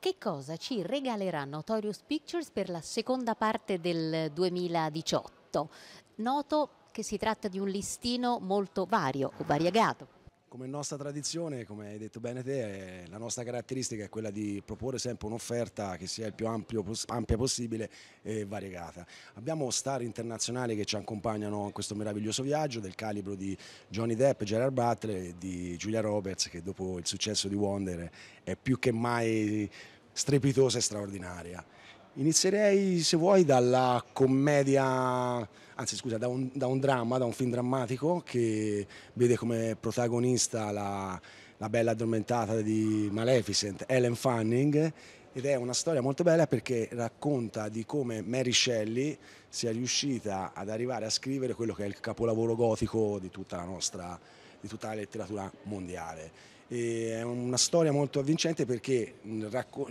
Che cosa ci regalerà Notorious Pictures per la seconda parte del 2018? Noto che si tratta di un listino molto vario o variegato come nostra tradizione, come hai detto bene te, eh, la nostra caratteristica è quella di proporre sempre un'offerta che sia il più ampio, ampia possibile e variegata. Abbiamo star internazionali che ci accompagnano in questo meraviglioso viaggio del calibro di Johnny Depp, Gerard Butler e di Giulia Roberts che dopo il successo di Wonder è più che mai strepitosa e straordinaria. Inizierei, se vuoi, dalla commedia, anzi scusa, da un, da un dramma, da un film drammatico che vede come protagonista la, la bella addormentata di Maleficent, Ellen Fanning, ed è una storia molto bella perché racconta di come Mary Shelley sia riuscita ad arrivare a scrivere quello che è il capolavoro gotico di tutta la nostra di tutta la letteratura mondiale eh, è una storia molto avvincente perché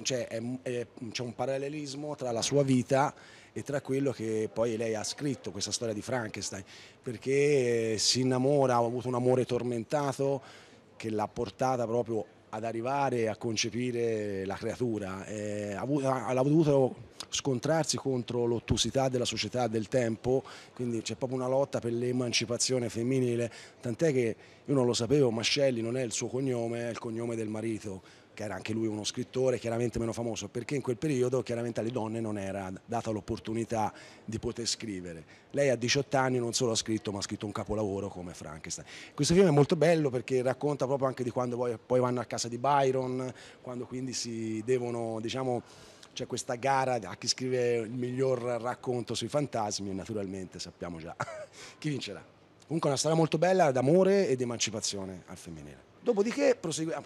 cioè, c'è un parallelismo tra la sua vita e tra quello che poi lei ha scritto, questa storia di Frankenstein, perché eh, si innamora, ha avuto un amore tormentato che l'ha portata proprio ad arrivare a concepire la creatura. Eh, ha avuto, ha avuto scontrarsi contro l'ottusità della società del tempo, quindi c'è proprio una lotta per l'emancipazione femminile, tant'è che io non lo sapevo, Mascelli non è il suo cognome, è il cognome del marito che era anche lui uno scrittore chiaramente meno famoso, perché in quel periodo chiaramente alle donne non era data l'opportunità di poter scrivere. Lei a 18 anni non solo ha scritto, ma ha scritto un capolavoro come Frankenstein. Questo film è molto bello perché racconta proprio anche di quando poi vanno a casa di Byron, quando quindi si devono, diciamo, c'è questa gara a chi scrive il miglior racconto sui fantasmi e naturalmente sappiamo già chi vincerà. Comunque una storia molto bella d'amore ed emancipazione al femminile. Dopodiché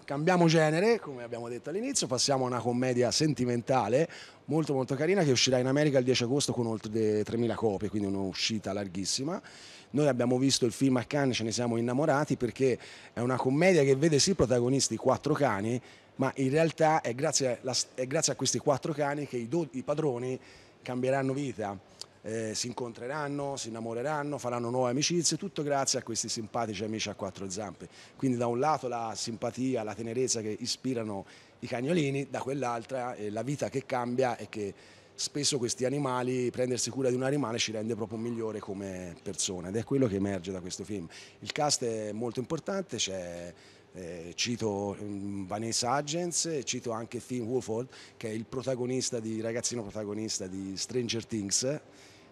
cambiamo genere, come abbiamo detto all'inizio, passiamo a una commedia sentimentale molto molto carina che uscirà in America il 10 agosto con oltre 3.000 copie, quindi un'uscita larghissima. Noi abbiamo visto il film a Cannes, ce ne siamo innamorati perché è una commedia che vede sì protagonisti quattro cani, ma in realtà è grazie a, è grazie a questi quattro cani che i, do, i padroni cambieranno vita, eh, si incontreranno, si innamoreranno, faranno nuove amicizie, tutto grazie a questi simpatici amici a quattro zampe. Quindi da un lato la simpatia, la tenerezza che ispirano i cagnolini, da quell'altra eh, la vita che cambia e che spesso questi animali, prendersi cura di un animale ci rende proprio migliore come persona ed è quello che emerge da questo film. Il cast è molto importante, c'è eh, cito mm, Vanessa Hudgens, cito anche Tim Wolford che è il protagonista di, ragazzino protagonista di Stranger Things.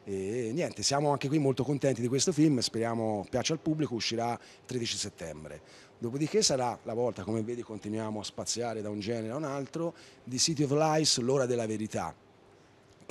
E niente, siamo anche qui molto contenti di questo film, speriamo piaccia al pubblico, uscirà il 13 settembre. Dopodiché sarà la volta, come vedi continuiamo a spaziare da un genere a un altro, di City of Lies, l'ora della verità,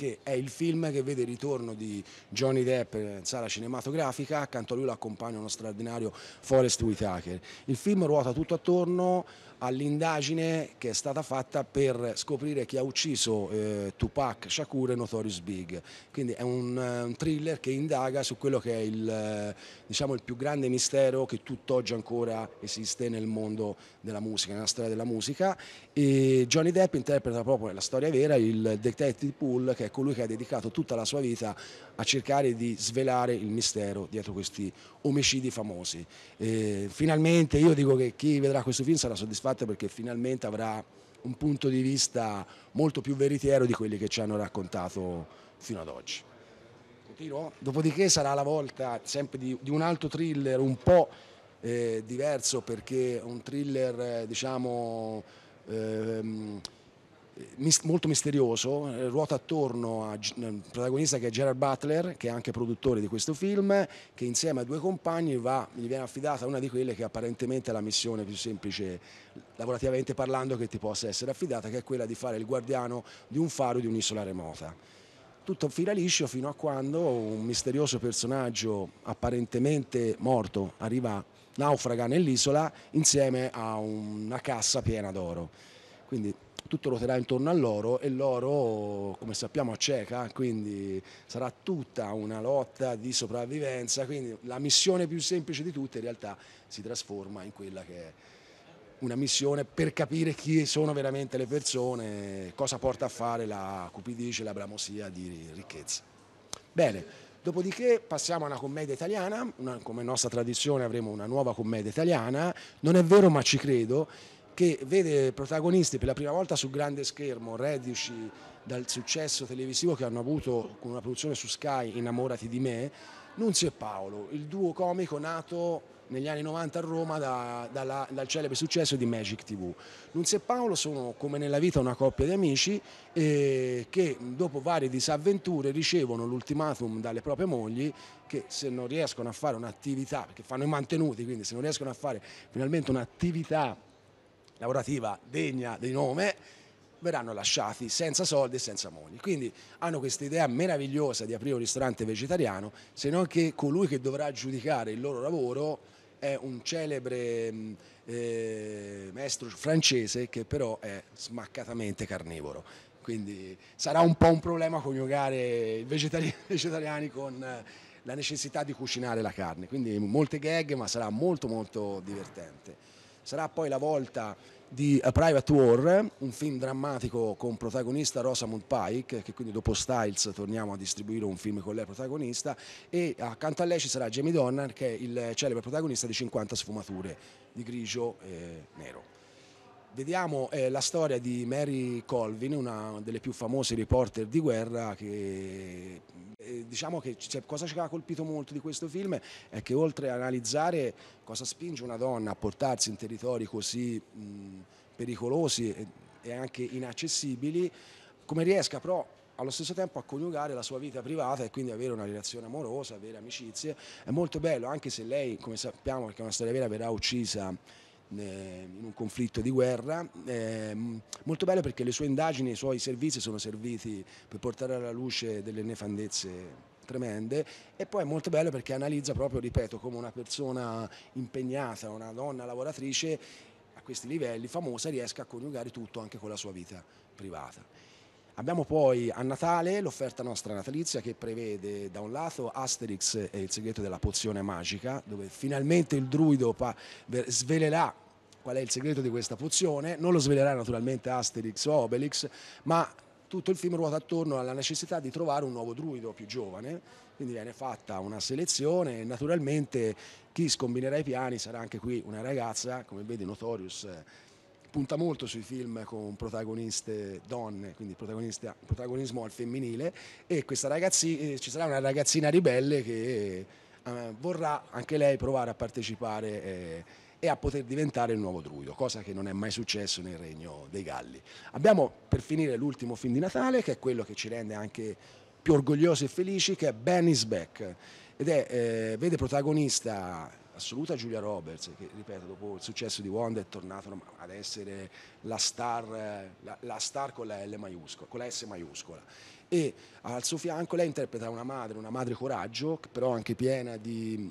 perché è il film che vede il ritorno di Johnny Depp in sala cinematografica, accanto a lui l'accompagna uno straordinario Forrest Whitaker. Il film ruota tutto attorno all'indagine che è stata fatta per scoprire chi ha ucciso eh, Tupac Shakur e Notorious Big. Quindi è un, eh, un, thriller che indaga su quello che è il, eh, diciamo, il più grande mistero che tutt'oggi ancora esiste nel mondo della musica, nella storia della musica. E Johnny Depp interpreta proprio nella storia vera il detective Pool che è colui che ha dedicato tutta la sua vita a cercare di svelare il mistero dietro questi omicidi famosi. E finalmente io dico che chi vedrà questo film sarà soddisfatto perché finalmente avrà un punto di vista molto più veritiero di quelli che ci hanno raccontato fino ad oggi. Dopodiché sarà la volta sempre di, di un altro thriller un po' eh, diverso perché un thriller eh, diciamo... Ehm, molto misterioso, eh, ruota attorno al protagonista che è Gerard Butler, che è anche produttore di questo film, che insieme a due compagni va, gli viene affidata una di quelle che apparentemente è la missione più semplice, lavorativamente parlando, che ti possa essere affidata, che è quella di fare il guardiano di un faro di un'isola remota. Tutto fila liscio fino a quando un misterioso personaggio apparentemente morto arriva, naufraga nell'isola insieme a una cassa piena d'oro. Quindi tutto ruoterà intorno all'oro e l'oro come sappiamo cieca, quindi sarà tutta una lotta di sopravvivenza, quindi la missione più semplice di tutte in realtà si trasforma in quella che è una missione per capire chi sono veramente le persone, cosa porta a fare la cupidice, la bramosia di ricchezza. Bene, Dopodiché passiamo a una commedia italiana, una, come nostra tradizione avremo una nuova commedia italiana, non è vero ma ci credo, che vede protagonisti per la prima volta sul grande schermo, reduci dal successo televisivo che hanno avuto con una produzione su Sky, Innamorati di me, Nunzio e Paolo, il duo comico nato negli anni 90 a Roma da, dalla, dal celebre successo di Magic TV. Nunzio e Paolo sono come nella vita una coppia di amici eh, che dopo varie disavventure ricevono l'ultimatum dalle proprie mogli che se non riescono a fare un'attività, perché fanno i mantenuti, quindi se non riescono a fare finalmente un'attività lavorativa degna di nome, verranno lasciati senza soldi e senza mogli. Quindi hanno questa idea meravigliosa di aprire un ristorante vegetariano, se non che colui che dovrà giudicare il loro lavoro è un celebre eh, maestro francese che però è smaccatamente carnivoro. Quindi sarà un po' un problema coniugare i vegetariani con eh, la necessità di cucinare la carne. Quindi molte gag, ma sarà molto molto divertente. Sarà poi la volta di A eh, Private War, un film drammatico con protagonista Rosamund Pike, che quindi dopo Styles torniamo a distribuire un film con lei protagonista, e accanto a lei ci sarà Jamie Donner, che è il celebre protagonista di 50 sfumature di grigio e nero. Vediamo eh, la storia di Mary Colvin, una delle più famose reporter di guerra che eh, diciamo che cioè, cosa ci ha colpito molto di questo film è che oltre a analizzare cosa spinge una donna a portarsi in territori così mh, pericolosi e, e, anche inaccessibili, come riesca però allo stesso tempo a coniugare la sua vita privata e quindi avere una relazione amorosa, avere amicizie, è molto bello, anche se lei, come sappiamo perché è una storia vera, verrà uccisa eh, in un conflitto di guerra, eh, molto bello perché le sue indagini, i suoi servizi sono serviti per portare alla luce delle nefandezze tremende e poi è molto bello perché analizza proprio, ripeto, come una persona impegnata, una donna lavoratrice a questi livelli famosa riesca a coniugare tutto anche con la sua vita privata. Abbiamo poi a Natale l'offerta nostra natalizia che prevede da un lato Asterix e il segreto della pozione magica, dove finalmente il druido svelerà qual è il segreto di questa pozione, non lo svelerà naturalmente Asterix o Obelix, ma tutto il film ruota attorno alla necessità di trovare un nuovo druido più giovane, quindi viene fatta una selezione e naturalmente chi scombinerà i piani sarà anche qui una ragazza, come vedi Notorious punta molto sui film con protagoniste donne, quindi protagonismo al femminile e questa eh, ci sarà una ragazzina ribelle che eh, vorrà anche lei provare a partecipare eh, e a poter diventare il nuovo druido, cosa che non è mai successo nel Regno dei Galli. Abbiamo per finire l'ultimo film di Natale, che è quello che ci rende anche più orgogliosi e felici, che è Ben is Back, ed è, eh, vede protagonista assoluta Giulia Roberts, che ripeto, dopo il successo di Wanda è tornata ad essere la star, la, la star con la L maiuscola, con la S maiuscola. E al suo fianco lei interpreta una madre, una madre coraggio, però anche piena di,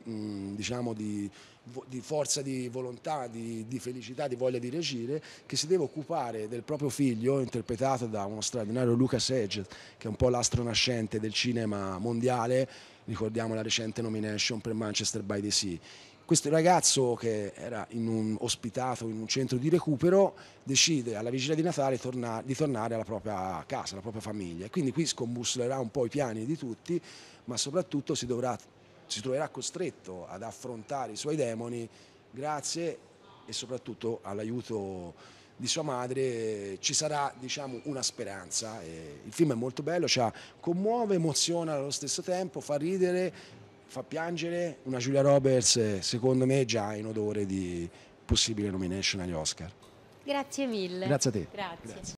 diciamo di, di forza di volontà, di, di, felicità, di voglia di reagire, che si deve occupare del proprio figlio, interpretato da uno straordinario Lucas Edge, che è un po' l'astro nascente del cinema mondiale, ricordiamo la recente nomination per Manchester by the Sea questo ragazzo che era in un, ospitato in un centro di recupero decide alla vigilia di Natale torna, di tornare alla propria casa, alla propria famiglia. E quindi qui scombussolerà un po' i piani di tutti, ma soprattutto si, dovrà, si troverà costretto ad affrontare i suoi demoni grazie e soprattutto all'aiuto di sua madre ci sarà diciamo, una speranza. il film è molto bello, cioè, commuove, emoziona allo stesso tempo, fa ridere, fa piangere una Giulia Roberts eh, secondo me già in odore di possibile nomination agli Oscar. Grazie mille. Grazie a te. Grazie. Grazie.